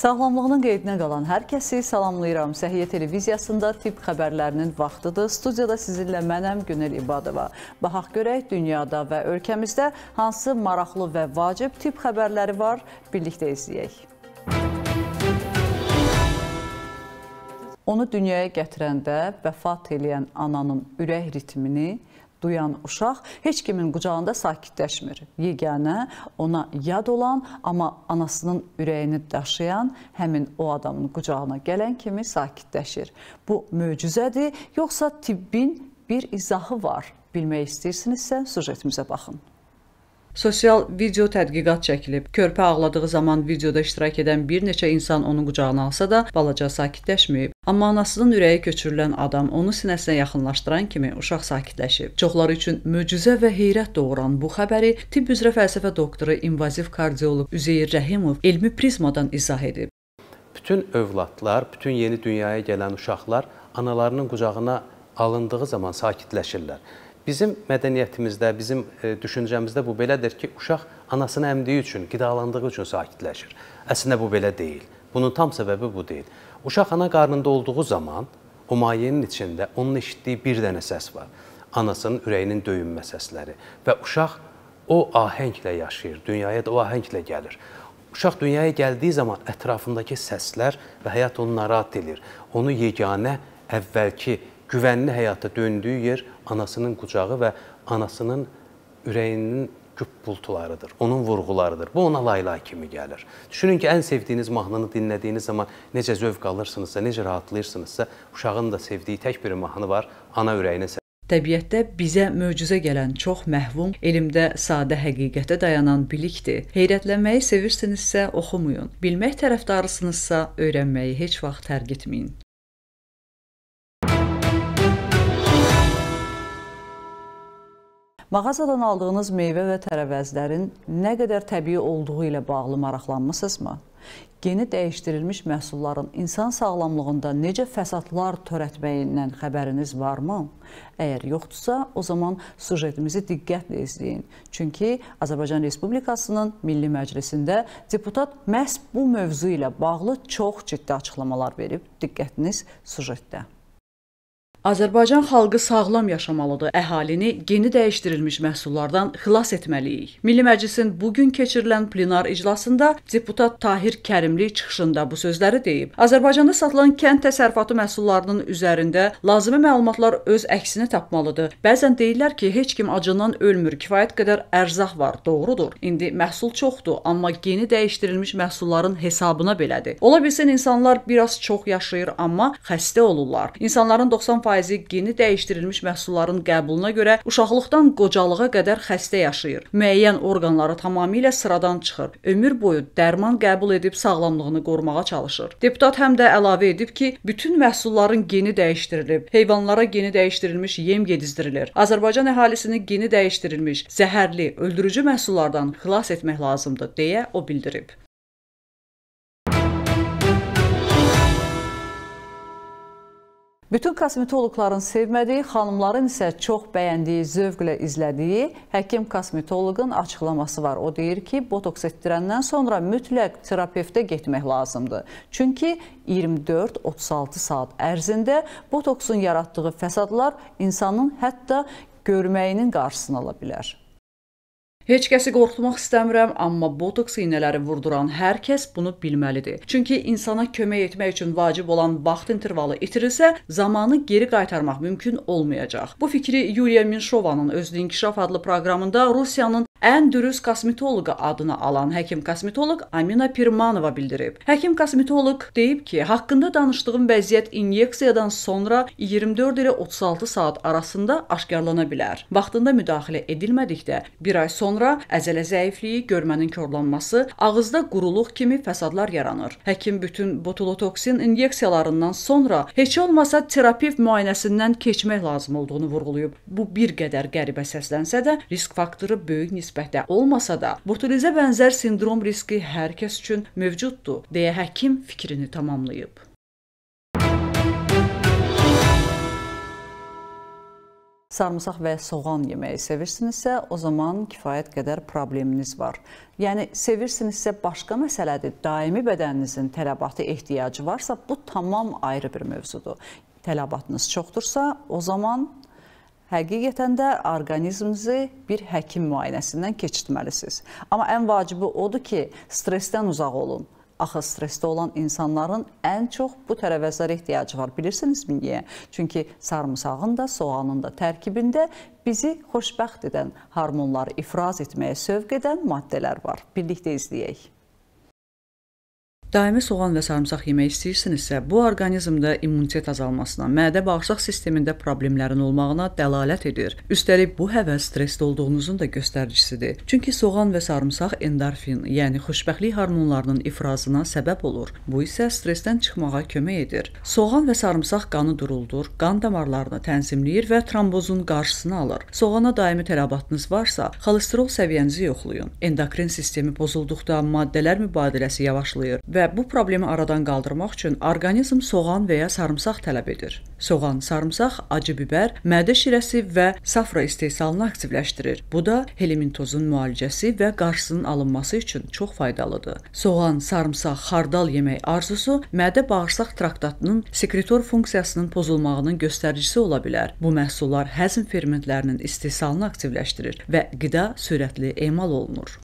Sağlamlığının qeydinə qalan hər kəsi salamlayıram. Səhiyyə televiziyasında tibb xəbərlərinin vaxtıdır. Studiyada sizinlə mənəm Günel İbadova. Baxaq görək dünyada və ölkəmizdə hansı maraqlı və vacib tibb xəbərləri var? Birlikdə izləyək. Onu dünyaya gətirəndə vəfat eləyən ananın ürək ritmini, duyan uşaq heç kimin qucağında sakitləşmir. Yeganə ona yad olan, amma anasının ürəyini daşıyan həmin o adamın qucağına gələn kimi sakitləşir. Bu möcüzədir, yoxsa tibbin bir izahı var? Bilmək istəyirsinizsə, sujetimizə baxın. Sosial video tədqiqat çəkilib. Körpə ağladığı zaman videoda iştirak edən bir neçə insan onun qucağına alsa da, balaca sakitləşməyib. Amma anasının ürəyi köçürülən adam onu sinəsinə yaxınlaşdıran kimi uşaq sakitləşib. Çoxları üçün möcüzə və heyrət doğuran bu xəbəri tibb üzrə fəlsəfə doktoru invaziv kardioloq Üzeyir Rəhimov elmi prizmadan izah edib. Bütün övladlar, bütün yeni dünyaya gələn uşaqlar analarının qucağına alındığı zaman sakitləşirlər. Bizim mədəniyyətimizdə, bizim e, düşüncəmizdə bu belədir ki, uşaq anasını əmdiyi üçün, qidalandığı üçün sakitləşir. Əslində bu belə deyil. Bunun tam səbəbi bu deyil. Uşaq ana qarnında olduğu zaman Humayənin içində onun eşitdiyi bir dənə səs var. Anasının ürəyinin döyünmə səsləri və uşaq o ahənglə yaşayır, dünyaya da o ahənglə gəlir. Uşaq dünyaya gəldiyi zaman ətrafındakı səslər və həyat onu narahat edir. Onu yeganə əvvəlki güvənli həyata döndüyü yer anasının qucağı və anasının ürəyinin güppultularıdır, onun vurğularıdır. Bu ona laylay kimi gəlir. Düşünün ki, ən sevdiyiniz mahnını dinlədiyiniz zaman necə zövq alırsınızsa, necə rahatlayırsınızsa, uşağın da sevdiyi tək bir mahnı var, ana ürəyinin Təbiətdə bizə möcüzə gələn çox məhvum, elmdə sadə həqiqətə dayanan bilikdir. Heyrətlənməyi sevirsinizsə, oxumayın. Bilmək tərəfdarısınızsa, öyrənməyi heç vaxt tərk etməyin. Mağazadan aldığınız meyvə və tərəvəzlərin nə qədər təbii olduğu ilə bağlı maraqlanmısınızmı? Geni dəyişdirilmiş məhsulların insan sağlamlığında necə fəsadlar törətməyindən xəbəriniz varmı? Əgər yoxdursa, o zaman sujetimizi diqqətlə izləyin. Çünki Azərbaycan Respublikasının Milli Məclisində deputat məhz bu mövzu ilə bağlı çox ciddi açıqlamalar verib. Diqqətiniz sujetdə. Azərbaycan xalqı sağlam yaşamalıdır. Əhalini geni dəyişdirilmiş məhsullardan xilas etməliyik. Milli Məclisin bu gün keçirilən plenar iclasında deputat Tahir Kərimli çıxışında bu sözləri deyib. Azərbaycanda satılan kənd təsərrüfatı məhsullarının üzərində lazımi məlumatlar öz əksini tapmalıdır. Bəzən deyirlər ki, heç kim acından ölmür, kifayət qədər ərzaq var. Doğrudur. İndi məhsul çoxdur, amma geni dəyişdirilmiş məhsulların hesabına belədir. Ola bilsin insanlar biraz çox yaşayır, amma xəstə olurlar. İnsanların 90 faizi geni dəyişdirilmiş məhsulların qəbuluna görə uşaqlıqdan qocalığa qədər xəstə yaşayır. Müəyyən orqanları tamamilə sıradan çıxır. Ömür boyu dərman qəbul edib sağlamlığını qorumağa çalışır. Deputat həm də əlavə edib ki, bütün məhsulların geni dəyişdirilib, heyvanlara geni dəyişdirilmiş yem yedizdirilir. Azərbaycan əhalisini geni dəyişdirilmiş zəhərli, öldürücü məhsullardan xilas etmək lazımdır deyə o bildirib. Bütün kosmetoloqların sevmədiyi, xanımların isə çox bəyəndiyi, zövqlə izlədiyi həkim kosmetoloqun açıqlaması var. O deyir ki, botoks etdirəndən sonra mütləq terapeutə getmək lazımdır. Çünki 24-36 saat ərzində botoksun yaratdığı fəsadlar insanın hətta görməyinin qarşısını ala bilər. Heç kəsi qorxutmaq istəmirəm, amma botoks iynələri vurduran hər kəs bunu bilməlidir. Çünki insana kömək etmək üçün vacib olan vaxt intervalı itirilsə, zamanı geri qaytarmaq mümkün olmayacaq. Bu fikri Yuliya Minşovanın özünün inkişaf adlı proqramında Rusiyanın ən dürüst kosmetoloqu adını alan həkim kosmetoloq Amina Pirmanova bildirib. Həkim kosmetoloq deyib ki, haqqında danışdığım vəziyyət inyeksiyadan sonra 24 ilə 36 saat arasında aşkarlana bilər. Vaxtında müdaxilə edilmədikdə 1 ay sonra əzələ zəifliyi, görmənin korlanması, ağızda quruluq kimi fəsadlar yaranır. Həkim bütün botulotoksin inyeksiyalarından sonra heç olmasa terapevt müayinəsindən keçmək lazım olduğunu vurğulayıb. Bu bir qədər qəribə səslənsə də risk faktoru böyük nisbətdə nisbətdə olmasa da, botulizə bənzər sindrom riski hər kəs üçün mövcuddur, deyə həkim fikrini tamamlayıb. sarımsaq və soğan yeməyi sevirsinizsə, o zaman kifayət qədər probleminiz var. Yəni sevirsinizsə başqa məsələdir. Daimi bədəninizin tələbatı ehtiyacı varsa, bu tamam ayrı bir mövzudur. Tələbatınız çoxdursa, o zaman həqiqətən də orqanizminizi bir həkim müayinəsindən keçirtməlisiniz. Amma ən vacibi odur ki, stressdən uzaq olun. Axı stressdə olan insanların ən çox bu tərəvəzlərə ehtiyacı var. Bilirsinizmi niyə? Çünki sarımsağın da, soğanın da tərkibində bizi xoşbəxt edən hormonları ifraz etməyə sövq edən maddələr var. Birlikdə izləyək. Daimi soğan və sarımsaq yemək istəyirsinizsə, bu orqanizmdə immunitet azalmasına, mədə-bağırsaq sistemində problemlərin olmağına dəlalət edir. Üstəlik bu həvəs stressdə olduğunuzun da göstəricisidir. Çünki soğan və sarımsaq endorfin, yəni xoşbəxtlik hormonlarının ifrazına səbəb olur. Bu isə stressdən çıxmağa kömək edir. Soğan və sarımsaq qanı duruldur, qan damarlarını tənzimləyir və trombozun qarşısını alır. Soğana daimi tələbatınız varsa, xolesterol səviyyənizi yoxlayın. Endokrin sistemi pozulduqda maddələr mübadiləsi yavaşlayır və və bu problemi aradan qaldırmaq üçün orqanizm soğan və ya sarımsaq tələb edir. Soğan, sarımsaq, acı biber, mədə şirəsi və safra istehsalını aktivləşdirir. Bu da helimintozun müalicəsi və qarşısının alınması üçün çox faydalıdır. Soğan, sarımsaq, xardal yemək arzusu mədə-bağırsaq traktatının sekretor funksiyasının pozulmağının göstəricisi ola bilər. Bu məhsullar həzm fermentlərinin istehsalını aktivləşdirir və qida sürətli emal olunur.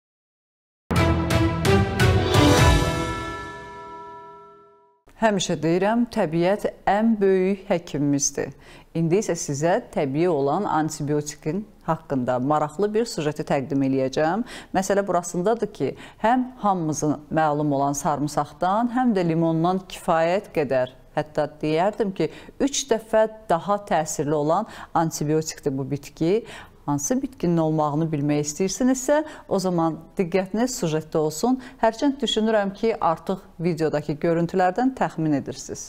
Həmişə deyirəm, təbiət ən böyük həkimimizdir. İndi isə sizə təbii olan antibiotikin haqqında maraqlı bir süjeti təqdim eləyəcəm. Məsələ burasındadır ki, həm hamımızın məlum olan sarımsaqdan, həm də limondan kifayət qədər Hətta deyərdim ki, 3 dəfə daha təsirli olan antibiotikdir bu bitki hansı bitkinin olmağını bilmək istəyirsinizsə, o zaman diqqətiniz sujetdə olsun. Hərçənd düşünürəm ki, artıq videodakı görüntülərdən təxmin edirsiniz.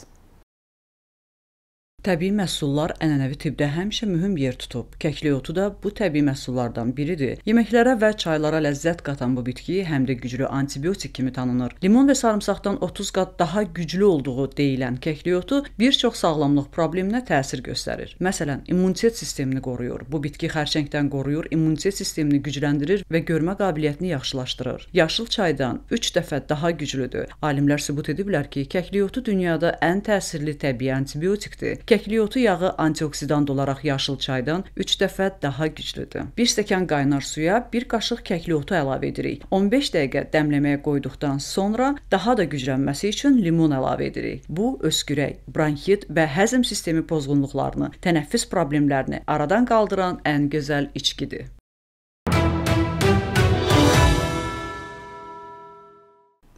Təbii məhsullar ənənəvi tibbdə həmişə mühüm yer tutub. Kəklik otu da bu təbii məhsullardan biridir. Yeməklərə və çaylara ləzzət qatan bu bitki həm də güclü antibiotik kimi tanınır. Limon və sarımsaqdan 30 qat daha güclü olduğu deyilən kəklik otu bir çox sağlamlıq probleminə təsir göstərir. Məsələn, immunitet sistemini qoruyur. Bu bitki xərçəngdən qoruyur, immunitet sistemini gücləndirir və görmə qabiliyyətini yaxşılaşdırır. Yaşıl çaydan 3 dəfə daha güclüdür. Alimlər sübut ediblər ki, kəklik otu dünyada ən təsirli təbii antibiotikdir. Kəklik Şəkliyotu yağı antioksidant olaraq yaşıl çaydan 3 dəfə daha güclüdür. 1 stəkan qaynar suya 1 qaşıq kəkliyotu əlavə edirik. 15 dəqiqə dəmləməyə qoyduqdan sonra daha da güclənməsi üçün limon əlavə edirik. Bu öskürək, bronxit və həzm sistemi pozğunluqlarını, tənəffüs problemlərini aradan qaldıran ən gözəl içkidir.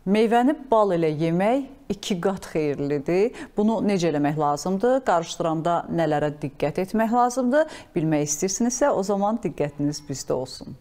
Meyvəni bal ilə yemək iki qat xeyirlidir. Bunu necə eləmək lazımdır? Qarışdıranda nələrə diqqət etmək lazımdır? Bilmək istəyirsinizsə, o zaman diqqətiniz bizdə olsun.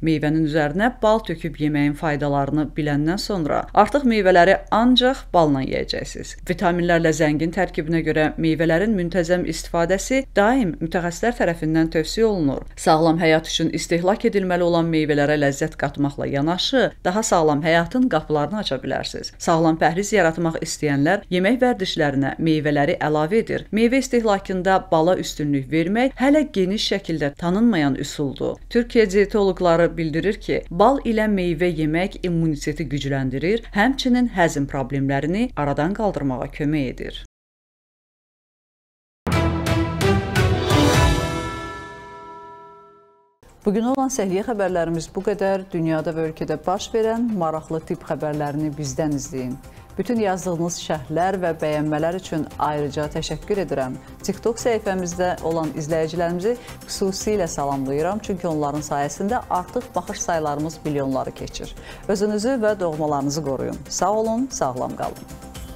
Meyvənin üzərinə bal töküb yeməyin faydalarını biləndən sonra artıq meyvələri ancaq balla yeyəcəksiniz. Vitaminlərlə zəngin tərkibinə görə meyvələrin müntəzəm istifadəsi daim mütəxəssislər tərəfindən tövsiyə olunur. Sağlam həyat üçün istehlak edilməli olan meyvələrə ləzzət qatmaqla yanaşı, daha sağlam həyatın qapılarını aça bilərsiniz. Sağlam pəhriz yaratmaq istəyənlər yemək vərdişlərinə meyvələri əlavə edir. Meyvə istehlakında bala üstünlük vermək hələ geniş şəkildə tanınmayan üsuldur. Türkiyə diyetoloqları Doktorlar bildirir ki, bal ilə meyvə yemək immuniteti gücləndirir, həmçinin həzm problemlərini aradan qaldırmağa kömək edir. Bugün olan səhiyyə xəbərlərimiz bu qədər. Dünyada və ölkədə baş verən maraqlı tibb xəbərlərini bizdən izləyin. Bütün yazdığınız şərhlər və bəyənmələr üçün ayrıca təşəkkür edirəm. TikTok səhifəmizdə olan izləyicilərimizi xüsusilə salamlayıram, çünki onların sayəsində artıq baxış saylarımız milyonları keçir. Özünüzü və doğmalarınızı qoruyun. Sağ olun, sağlam qalın.